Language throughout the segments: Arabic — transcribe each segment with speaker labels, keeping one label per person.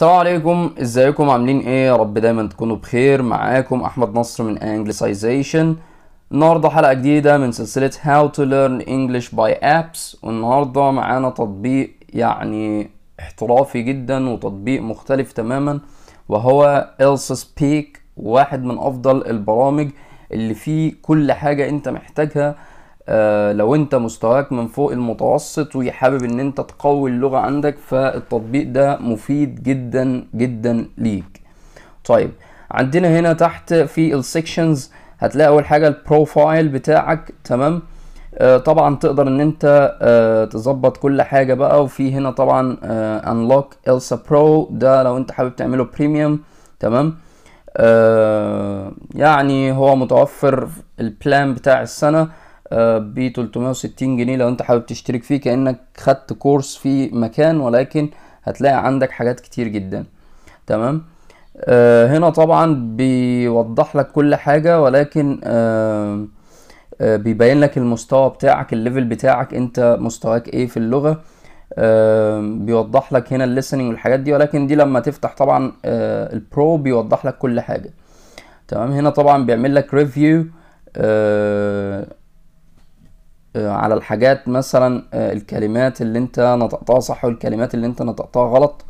Speaker 1: السلام عليكم ازيكم عاملين ايه يا رب دايما تكونوا بخير معاكم احمد نصر من Anglicization النهارده حلقه جديده من سلسله هاو تو ليرن انجلش باي ابس والنهارده معانا تطبيق يعني احترافي جدا وتطبيق مختلف تماما وهو ايلس سبيك واحد من افضل البرامج اللي فيه كل حاجه انت محتاجها آه، لو انت مستواك من فوق المتوسط وحابب ان انت تقوي اللغه عندك فالتطبيق ده مفيد جدا جدا ليك طيب عندنا هنا تحت في السكشنز هتلاقي اول حاجه البروفايل بتاعك تمام آه، طبعا تقدر ان انت آه، تظبط كل حاجه بقى وفي هنا طبعا انلوك السا برو ده لو انت حابب تعمله بريميوم تمام يعني هو متوفر البلان بتاع السنه ب 360 جنيه لو انت حابب تشترك فيه كانك خدت كورس في مكان ولكن هتلاقي عندك حاجات كتير جدا تمام آه، هنا طبعا بيوضح لك كل حاجة ولكن آه، آه، بيبين لك المستوى بتاعك الليفل بتاعك انت مستواك ايه في اللغة بيوضح لك هنا الليسنينج والحاجات دي ولكن دي لما تفتح طبعا البرو بيوضح لك كل حاجة تمام هنا طبعا بيعمل لك ريفيو على الحاجات مثلا آه، الكلمات اللي انت نطقتها صح والكلمات اللي انت نطقتها غلط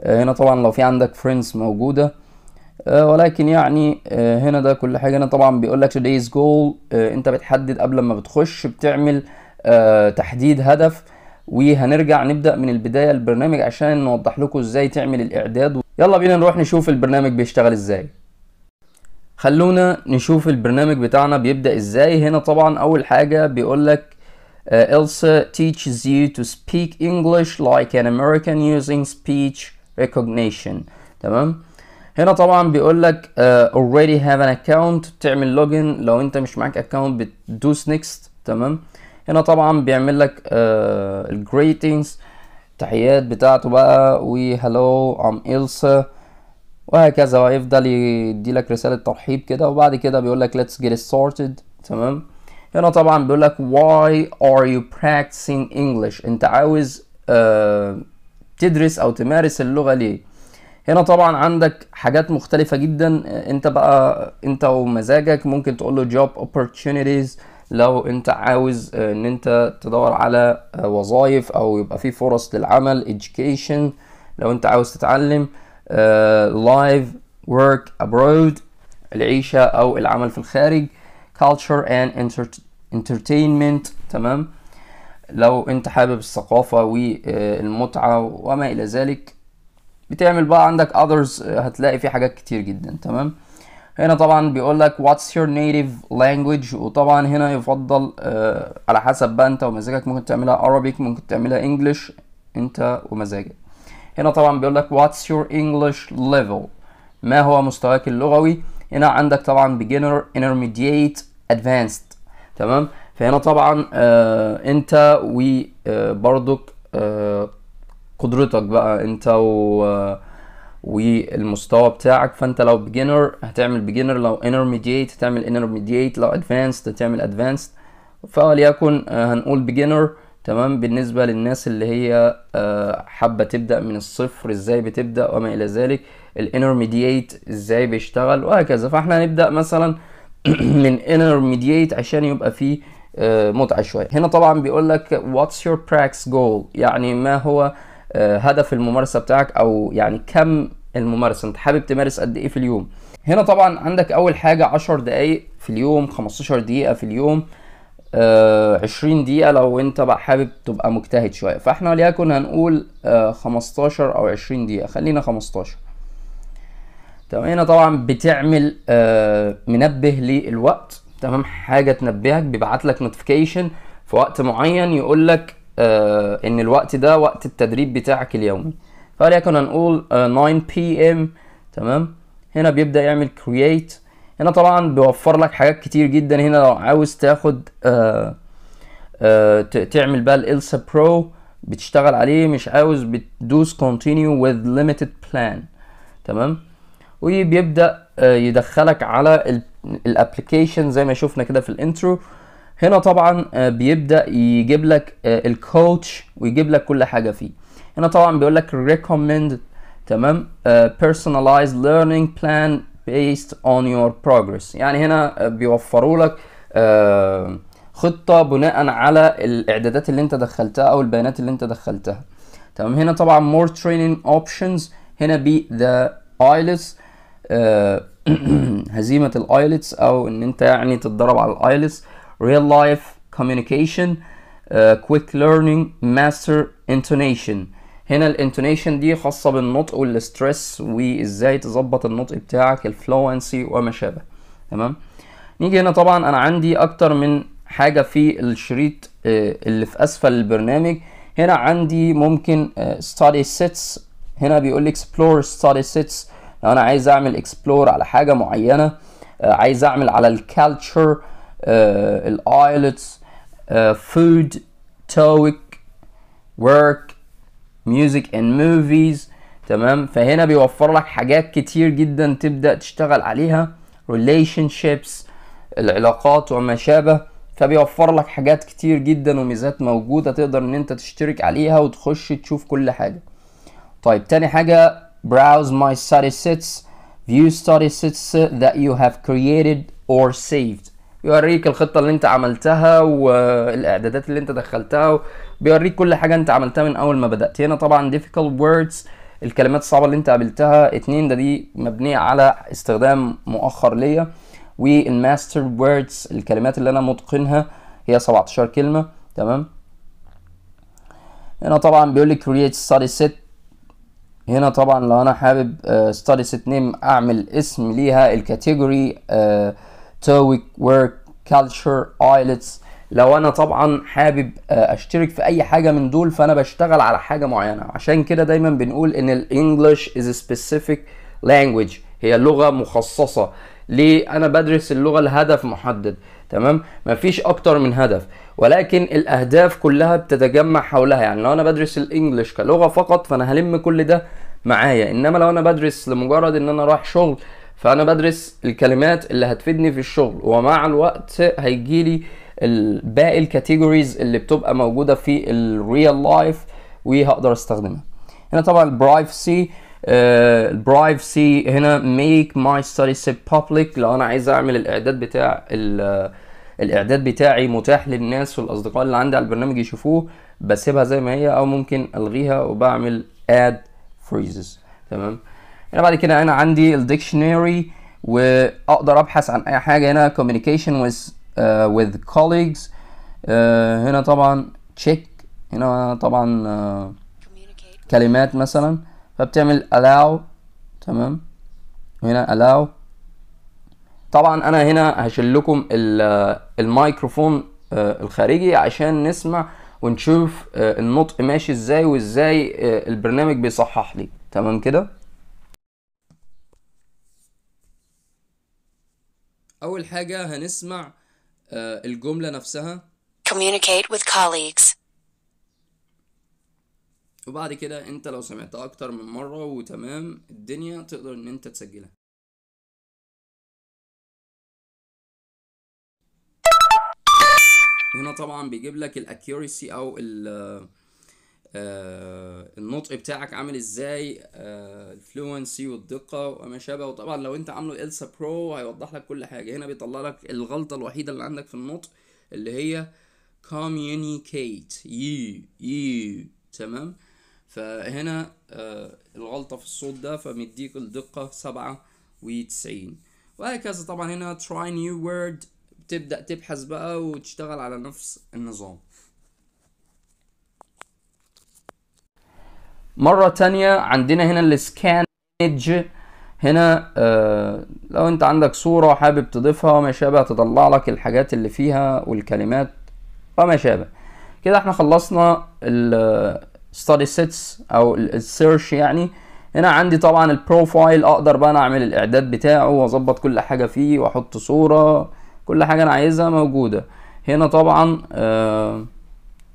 Speaker 1: آه، هنا طبعا لو في عندك فريندز موجودة آه، ولكن يعني هنا ده كل حاجة هنا طبعا بيقول لك today's goal انت بتحدد قبل ما بتخش بتعمل تحديد هدف وهنرجع نبدأ من البداية البرنامج عشان نوضح لكم ازاي تعمل الاعداد يلا بينا نروح نشوف البرنامج بيشتغل ازاي خلونا نشوف البرنامج بتاعنا بيبدأ ازاي هنا طبعا اول حاجة بيقولك uh, Elsa teaches you to speak English like an American using speech recognition تمام هنا طبعا بيقول لك uh, آه، already have an account تعمل login لو انت مش معاك account بتدوس next تمام هنا طبعا بيعمل لك الجريتنجز آه، تحيات بتاعته بقى و hello I'm Elsa وهكذا وهيفضل يديلك رساله ترحيب كده وبعد كده بيقول لك let's get it تمام هنا طبعا بيقول لك why are you practicing English انت عاوز uh, تدرس او تمارس اللغه ليه هنا طبعا عندك حاجات مختلفة جدا انت بقى انت ومزاجك ممكن تقول له job opportunities لو انت عاوز آه، ان انت تدور على آه، وظائف او يبقى في فرص للعمل education لو انت عاوز تتعلم آه، live work abroad العيشة أو العمل في الخارج culture and entertainment تمام لو انت حابب الثقافة والمتعة وما إلى ذلك بتعمل بقى عندك others آه، هتلاقي في حاجات كتير جدا تمام هنا طبعا بيقول لك what's your native language وطبعا هنا يفضل آه، على حسب بقى انت ومزاجك ممكن تعملها Arabic ممكن تعملها English انت ومزاجك هنا طبعا بيقول لك واتس يور انجلش ليفل ما هو مستواك اللغوي هنا عندك طبعا beginner intermediate advanced تمام فهنا طبعا آه انت وبرضك آه،, آه قدرتك بقى انت و آه، والمستوى بتاعك فانت لو بيجنر هتعمل بيجنر لو انترميديت هتعمل انترميديت لو ادفانسد هتعمل ادفانسد فوليكن آه، هنقول بيجنر تمام بالنسبة للناس اللي هي آه، حابة تبدأ من الصفر ازاي بتبدأ وما الى ذلك الانترميديت ازاي بيشتغل وهكذا فاحنا هنبدأ مثلا من انترميديت عشان يبقى فيه آه، متعة شوية هنا طبعا بيقول لك what's your practice goal يعني ما هو آه، هدف الممارسة بتاعك او يعني كم الممارسة انت حابب تمارس قد ايه في اليوم هنا طبعا عندك اول حاجة 10 دقايق في اليوم 15 دقيقة في اليوم 20 آه، دقيقة لو انت بقى حابب تبقى مجتهد شوية فاحنا وليكن هنقول 15 آه، او 20 دقيقة خلينا 15 تمام هنا طبعا بتعمل آه، منبه للوقت تمام حاجة تنبهك بيبعت لك نوتيفيكيشن في وقت معين يقول لك ان الوقت ده وقت التدريب بتاعك اليومي فليكن هنقول 9 بي ام تمام هنا بيبدأ يعمل create هنا طبعا بيوفر لك حاجات كتير جدا هنا لو عاوز تاخد آه آه تعمل بقى الالسا برو بتشتغل عليه مش عاوز بتدوس كونتينيو with limited بلان تمام وبيبدا آه، يدخلك على الابلكيشن زي ما شفنا كده في الانترو هنا طبعا آه، بيبدا يجيب لك آه، الكوتش ويجيب لك كل حاجه فيه هنا طبعا بيقول لك ريكومند تمام uh, personalized learning plan based on your progress يعني هنا آه، بيوفروا لك آه، خطه بناء على الاعدادات اللي انت دخلتها او البيانات اللي انت دخلتها تمام هنا طبعا more training options هنا بي the ايلتس آه، هزيمه الايلتس او ان انت يعني تتدرب على الايلتس real life communication uh, quick learning master intonation هنا الانتونيشن دي خاصه بالنطق والستريس وازاي تظبط النطق بتاعك الفلوينسي وما شابه تمام نيجي هنا طبعا انا عندي اكتر من حاجه في الشريط آه، اللي في اسفل البرنامج هنا عندي ممكن ستادي آه، سيتس هنا بيقول لي اكسبلور ستادي سيتس لو انا عايز اعمل اكسبلور على حاجه معينه آه، عايز اعمل على الكالتشر الايلتس فود تويك ورك ميوزك اند موفيز تمام فهنا بيوفر لك حاجات كتير جدا تبدا تشتغل عليها ريليشن شيبس العلاقات وما شابه فبيوفر لك حاجات كتير جدا وميزات موجوده تقدر ان انت تشترك عليها وتخش تشوف كل حاجه طيب تاني حاجه براوز ماي ستادي سيتس فيو ستادي سيتس ذات يو هاف كرييتد اور سيفد يوريك الخطه اللي انت عملتها والاعدادات اللي انت دخلتها بيوريك كل حاجه انت عملتها من اول ما بدات هنا طبعا difficult words الكلمات الصعبه اللي انت قابلتها اتنين ده دي مبنيه على استخدام مؤخر ليا والماستر words الكلمات اللي انا متقنها هي 17 كلمه تمام هنا طبعا بيقول لي create study set هنا طبعا لو انا حابب آه، study set name اعمل اسم ليها الكاتيجوري آه، تويك work culture islets لو انا طبعا حابب آه، اشترك في اي حاجه من دول فانا بشتغل على حاجه معينه عشان كده دايما بنقول ان الانجليش از سبيسيفيك لانجويج هي لغه مخصصه ليه انا بدرس اللغه لهدف محدد تمام مفيش اكتر من هدف ولكن الاهداف كلها بتتجمع حولها يعني لو انا بدرس الانجليش كلغه فقط فانا هلم كل ده معايا انما لو انا بدرس لمجرد ان انا رايح شغل فانا بدرس الكلمات اللي هتفيدني في الشغل ومع الوقت هيجيلي باقي الكاتيجوريز اللي بتبقى موجوده في الريال لايف وهقدر استخدمها هنا طبعا البرايفسي آه، البرايفسي هنا ميك ماي ستادي سيب بابليك لو انا عايز اعمل الاعداد بتاع آه، الاعداد بتاعي متاح للناس والاصدقاء اللي عندي على البرنامج يشوفوه بسيبها زي ما هي او ممكن الغيها وبعمل اد فريزز تمام هنا بعد كده انا عندي الديكشنري واقدر ابحث عن اي حاجه هنا communication with آه، with colleagues آه، هنا طبعا check هنا طبعا آه، كلمات مثلا فبتعمل allow تمام هنا allow طبعا انا هنا هشيل لكم الميكروفون الخارجي عشان نسمع ونشوف النطق ماشي ازاي وازاي البرنامج بيصحح لي تمام كده اول حاجه هنسمع آه، الجملة نفسها
Speaker 2: communicate with colleagues
Speaker 1: وبعد كده انت لو سمعتها اكتر من مرة وتمام الدنيا تقدر ان انت تسجلها هنا طبعا بيجيب لك الاكيوريسي او آه النطق بتاعك عامل ازاي آه الفلوency والدقه وما شابه وطبعا لو انت عامله السا برو هيوضح لك كل حاجه هنا بيطلع لك الغلطه الوحيده اللي عندك في النطق اللي هي communicate you you تمام فهنا آه الغلطه في الصوت ده فمديك الدقه سبعة وتسعين وهكذا طبعا هنا try new word تبدا تبحث بقى وتشتغل على نفس النظام مرة تانية عندنا هنا السكانج هنا آه لو انت عندك صورة حابب تضيفها وما شابه تطلع لك الحاجات اللي فيها والكلمات وما شابه كده احنا خلصنا الستادي آه، سيتس او السيرش يعني هنا عندي طبعا البروفايل اقدر بقى انا اعمل الاعداد بتاعه واظبط كل حاجة فيه واحط صورة كل حاجة انا عايزها موجودة هنا طبعا آه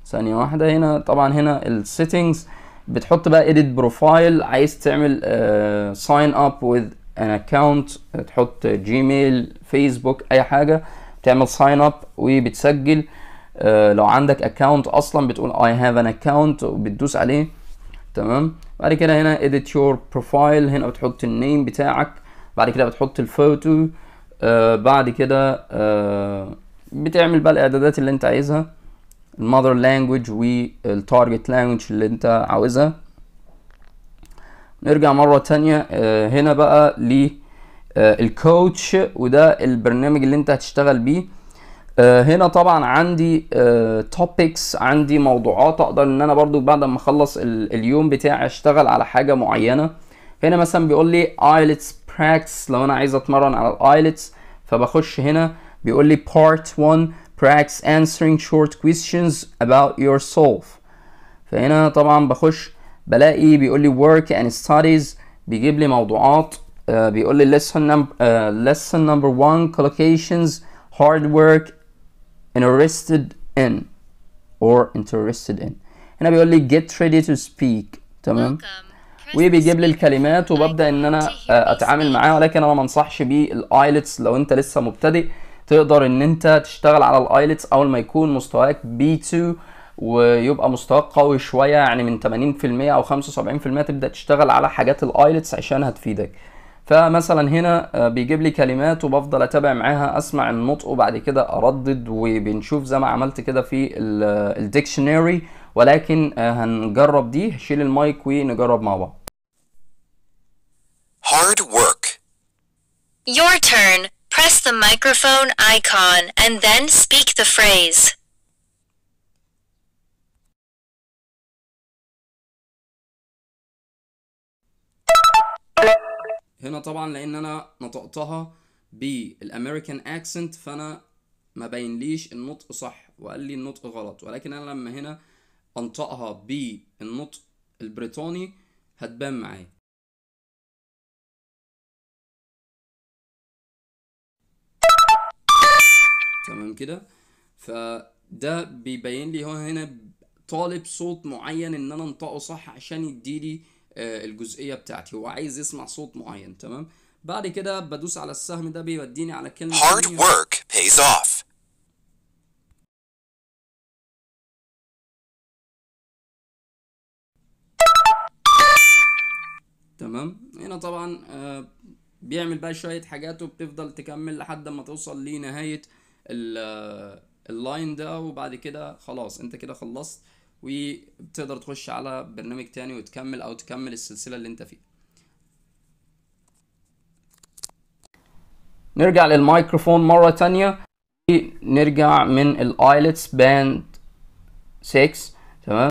Speaker 1: ثانية واحدة هنا طبعا هنا السيتنجز بتحط بقى edit بروفايل عايز تعمل آه، sign up with an account تحط جيميل فيسبوك اي حاجه بتعمل sign up وبتسجل آه، لو عندك اكونت اصلا بتقول I have an account وبتدوس عليه تمام بعد كده هنا edit your profile هنا بتحط النيم بتاعك بعد كده بتحط الفوتو آه بعد كده آه بتعمل بقى الاعدادات اللي انت عايزها المذر لانجوج والتارجت لانجوج اللي انت عاوزها نرجع مرة تانية uh, هنا بقى للكوتش uh, وده البرنامج اللي انت هتشتغل بيه uh, هنا طبعا عندي توبكس عندي موضوعات اقدر ان انا برضو بعد ما اخلص اليوم بتاعي اشتغل على حاجة معينة هنا مثلا بيقول لي ايلتس براكتس لو انا عايز اتمرن على الايلتس فبخش هنا بيقول لي بارت 1 practice answering short questions about yourself فهنا طبعا بخش بلاقي بيقول لي work and studies بيجيب لي موضوعات بيقول لي lesson number uh, lesson number one collocations hard work interested in or interested in هنا بيقول لي get ready to speak تمام وبيجيب لي الكلمات وببدا ان انا اتعامل معاه ولكن انا ما انصحش بالايلتس لو انت لسه مبتدئ تقدر ان انت تشتغل على الايلتس اول ما يكون مستواك بي 2 ويبقى مستواك قوي شويه يعني من 80% او 75% تبدا تشتغل على حاجات الايلتس عشان هتفيدك فمثلا هنا آه، بيجيب لي كلمات وبفضل اتابع معاها اسمع النطق وبعد كده اردد وبنشوف زي ما عملت كده في الديكشنري آه، ولكن آه، هنجرب دي شيل المايك ونجرب مع بعض
Speaker 2: hard work your turn Press the microphone icon and then speak the phrase.
Speaker 1: هنا طبعا لان انا نطقتها بالامريكان اكسنت فانا ما ليش النطق صح وقال لي النطق غلط ولكن انا لما هنا انطقها بالنطق البريطاني هتبان معايا تمام كده فده بيبين لي هو هنا طالب صوت معين ان انا انطقه صح عشان يديلي آه، الجزئيه بتاعتي هو عايز يسمع صوت معين تمام بعد كده بدوس على السهم ده بيوديني على كلمه hard work
Speaker 2: pays off
Speaker 1: تمام هنا طبعا آه، بيعمل بقى شويه حاجات وبتفضل تكمل لحد ما توصل لنهايه اللاين ده وبعد كده خلاص انت كده خلصت وبتقدر تخش على برنامج تاني وتكمل او تكمل السلسلة اللي انت فيها نرجع للميكروفون مرة تانية نرجع من الايلتس باند 6 تمام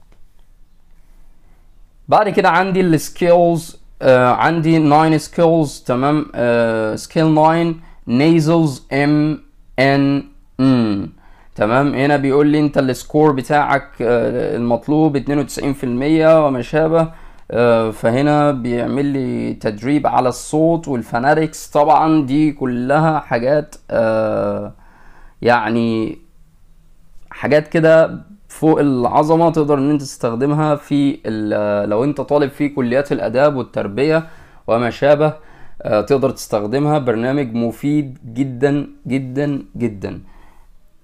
Speaker 1: بعد كده عندي السكيلز آه عندي 9 سكيلز تمام آه سكيل 9 نيزلز ام ان ان mm. تمام هنا بيقول لي انت السكور بتاعك آه، المطلوب 92% وما شابه آه، فهنا بيعمل لي تدريب على الصوت والفاناتكس طبعا دي كلها حاجات آه، يعني حاجات كده فوق العظمه تقدر ان انت تستخدمها في لو انت طالب في كليات الاداب والتربيه وما شابه آه، تقدر تستخدمها برنامج مفيد جدا جدا جدا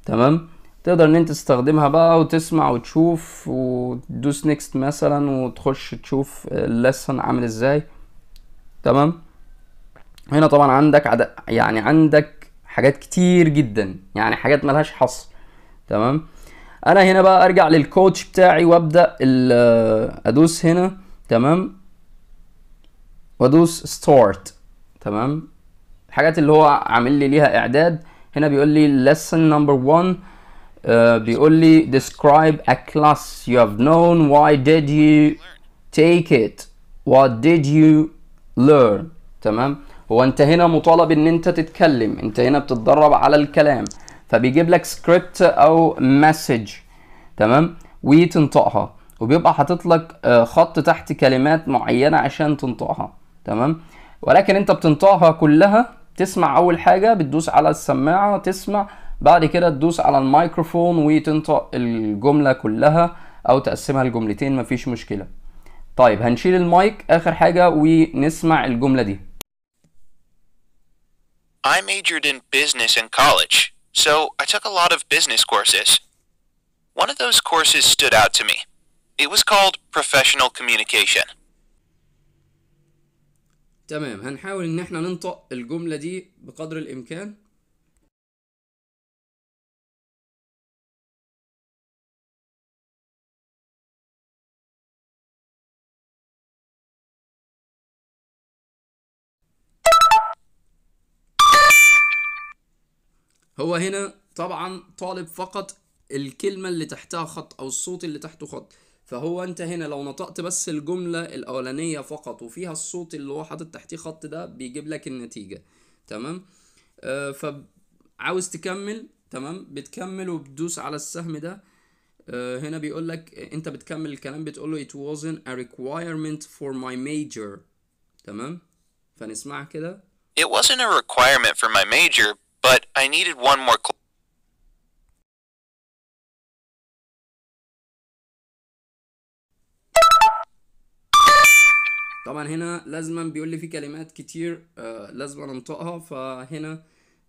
Speaker 1: تمام تقدر ان انت تستخدمها بقى وتسمع وتشوف وتدوس نيكست مثلا وتخش تشوف اللسن عامل ازاي تمام هنا طبعا عندك عد... يعني عندك حاجات كتير جدا يعني حاجات ملهاش حصر تمام انا هنا بقى ارجع للكوتش بتاعي وابدا آه، ادوس هنا تمام وادوس ستارت تمام الحاجات اللي هو عامل لي ليها اعداد هنا بيقول لي lesson number 1 uh, آه، بيقول لي describe a class you have known why did you take it what did you learn تمام هو انت هنا مطالب ان انت تتكلم انت هنا بتتدرب على الكلام فبيجيب لك سكريبت او مسج تمام وتنطقها وبيبقى حاطط لك آه، خط تحت كلمات معينه عشان تنطقها تمام ولكن انت بتنطقها كلها تسمع اول حاجه بتدوس على السماعه تسمع بعد كده تدوس على الميكروفون وتنطق الجمله كلها او تقسمها لجملتين مفيش مشكله طيب هنشيل المايك اخر حاجه ونسمع الجمله دي
Speaker 2: I majored in business in college, so I took a lot of business courses. One of those courses stood out to me. It was called professional communication.
Speaker 1: تمام هنحاول ان احنا ننطق الجملة دي بقدر الامكان هو هنا طبعا طالب فقط الكلمة اللي تحتها خط او الصوت اللي تحته خط فهو انت هنا لو نطقت بس الجملة الأولانية فقط وفيها الصوت اللي هو حاطط تحتيه خط ده بيجيب لك النتيجة تمام آه فعاوز تكمل تمام بتكمل وبتدوس على السهم ده آه هنا بيقول لك انت بتكمل الكلام بتقول له it wasn't a requirement for my major تمام فنسمع كده It
Speaker 2: wasn't a requirement for my major but I needed one more
Speaker 1: طبعا هنا لازما بيقول لي في كلمات كتير آه، لازما انطقها فهنا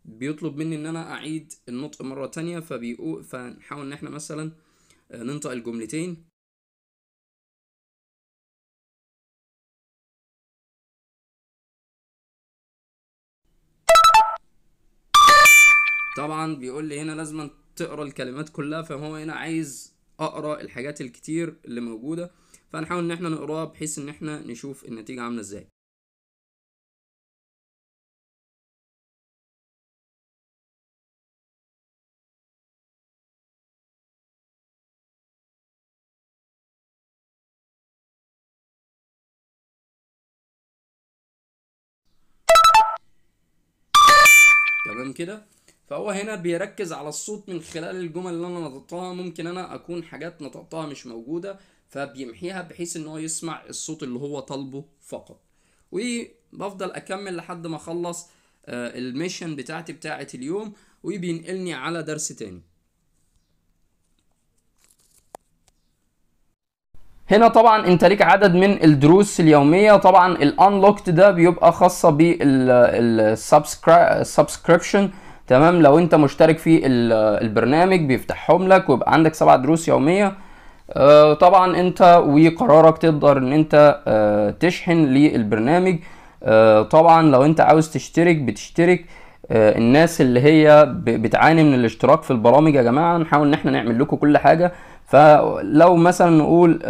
Speaker 1: بيطلب مني ان انا اعيد النطق مره تانية فبيقول فنحاول ان احنا مثلا آه، ننطق
Speaker 2: الجملتين
Speaker 1: طبعا بيقول لي هنا لازم تقرا الكلمات كلها فهو هنا عايز اقرا الحاجات الكتير اللي موجوده فهنحاول ان احنا نقراها بحيث ان احنا نشوف النتيجة عاملة ازاي تمام كده فهو هنا بيركز على الصوت من خلال الجمل اللي انا نطقتها ممكن انا اكون حاجات نطقتها مش موجوده فبيمحيها بحيث ان هو يسمع الصوت اللي هو طالبه فقط وبفضل اكمل لحد ما اخلص آه، الميشن بتاعتي بتاعه اليوم وبينقلني على درس تاني هنا طبعا انت ليك عدد من الدروس اليوميه طبعا الانلوكت ده بيبقى خاصه بالسبسكريبشن تمام لو انت مشترك في البرنامج بيفتحهم لك ويبقى عندك سبع دروس يوميه آه، طبعا انت وقرارك تقدر ان انت آه، تشحن للبرنامج آه، طبعا لو انت عاوز تشترك بتشترك الناس اللي هي بتعاني من الاشتراك في البرامج يا جماعه نحاول ان احنا نعمل لكم كل حاجه فلو مثلا نقول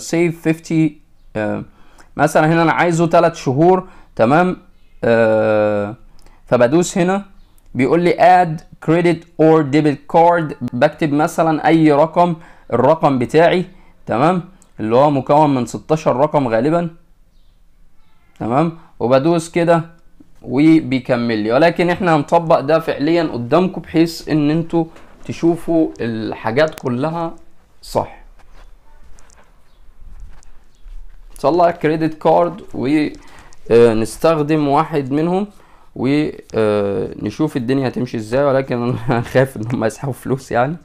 Speaker 1: سيف 50 مثلا هنا انا عايزه 3 شهور تمام فبدوس هنا بيقول لي اد كريدت اور ديبت كارد بكتب مثلا اي رقم الرقم بتاعي تمام اللي هو مكون من 16 رقم غالبا تمام وبدوس كده وبيكمل لي ولكن احنا هنطبق ده فعليا قدامكم بحيث ان انتوا تشوفوا الحاجات كلها صح نطلع كريدت كارد ونستخدم واحد منهم ونشوف الدنيا هتمشي ازاي ولكن انا خايف ان هم يسحبوا فلوس يعني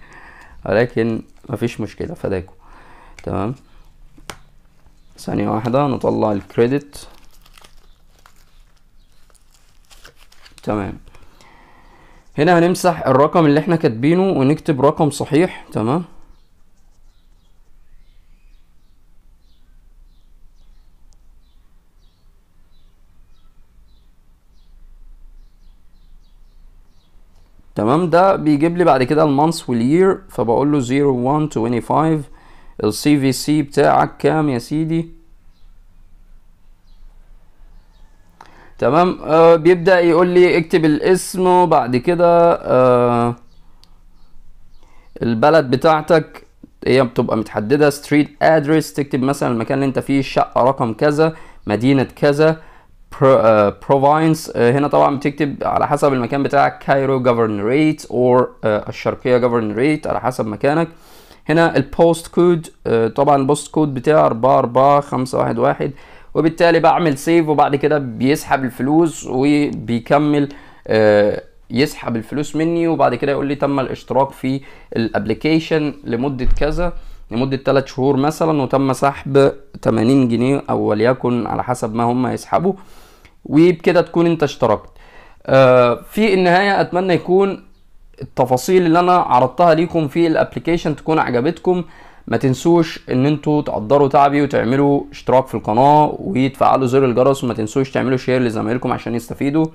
Speaker 1: ولكن مفيش مشكله فداكم تمام ثانيه واحده نطلع الكريدت تمام هنا هنمسح الرقم اللي احنا كاتبينه ونكتب رقم صحيح تمام تمام ده بيجيب لي بعد كده المانس والير فبقول له 0125 السي في سي بتاعك كام يا سيدي تمام آه بيبدأ يقول لي اكتب الاسم وبعد كده آه البلد بتاعتك هي بتبقى متحدده ستريت ادريس تكتب مثلا المكان اللي انت فيه الشقه رقم كذا مدينه كذا بروفاينس uh, uh, هنا طبعا بتكتب على حسب المكان بتاعك كايرو جوفرنريت اور الشرقيه جوفرنريت على حسب مكانك هنا البوست كود uh, طبعا البوست كود بتاعي 44511 وبالتالي بعمل سيف وبعد كده بيسحب الفلوس وبيكمل يسحب الفلوس مني وبعد كده يقول لي تم الاشتراك في الابلكيشن لمده كذا لمده 3 شهور مثلا وتم سحب 80 جنيه او وليكن على حسب ما هم يسحبوا وبكده تكون انت اشتركت آه، في النهايه اتمنى يكون التفاصيل اللي انا عرضتها ليكم في الابليكيشن تكون عجبتكم ما تنسوش ان انتوا تقدروا تعبي وتعملوا اشتراك في القناه وتفعلوا زر الجرس وما تنسوش تعملوا شير لزمايلكم عشان يستفيدوا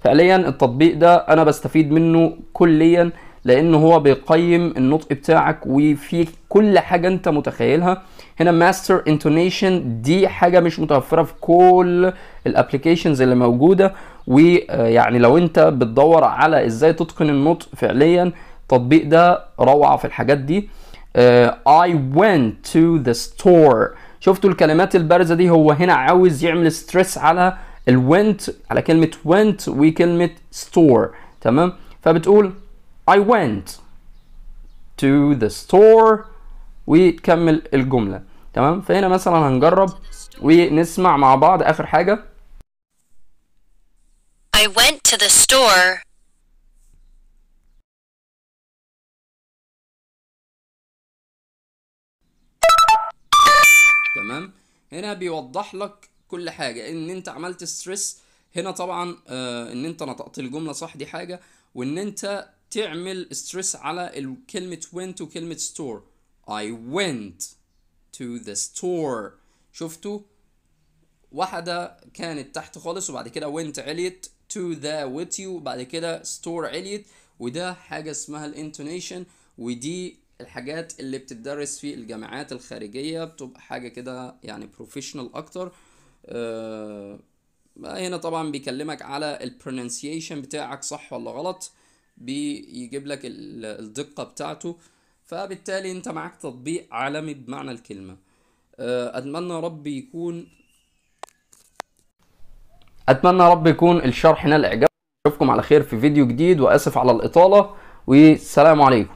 Speaker 1: فعليا التطبيق ده انا بستفيد منه كليا لان هو بيقيم النطق بتاعك وفي كل حاجه انت متخيلها هنا ماستر انتونيشن دي حاجه مش متوفره في كل الابلكيشنز اللي موجوده ويعني لو انت بتدور على ازاي تتقن النطق فعليا التطبيق ده روعه في الحاجات دي آه، I went to the store شفتوا الكلمات البارزه دي هو هنا عاوز يعمل ستريس على الوينت على كلمه went وكلمه store تمام فبتقول I went to the store وتكمل الجمله تمام فهنا مثلا هنجرب ونسمع مع بعض اخر حاجه
Speaker 2: I went to the store
Speaker 1: تمام هنا بيوضح لك كل حاجه ان انت عملت ستريس هنا طبعا آه، ان انت نطقت الجمله صح دي حاجه وان انت تعمل ستريس على كلمه went وكلمه store I went to the store شفتوا واحدة كانت تحت خالص وبعد كده went عليت to the with you بعد كده store عليت وده حاجة اسمها الانتونيشن ودي الحاجات اللي بتدرس في الجامعات الخارجية بتبقى حاجة كده يعني بروفيشنال أكتر أه هنا طبعا بيكلمك على البرونسيشن بتاعك صح ولا غلط بيجيب لك الدقة بتاعته فبالتالي انت معاك تطبيق عالمي بمعنى الكلمة آه، اتمنى ربي يكون اتمنى رب يكون الشرح نال اعجابكم اشوفكم على خير في فيديو جديد واسف على الاطالة والسلام عليكم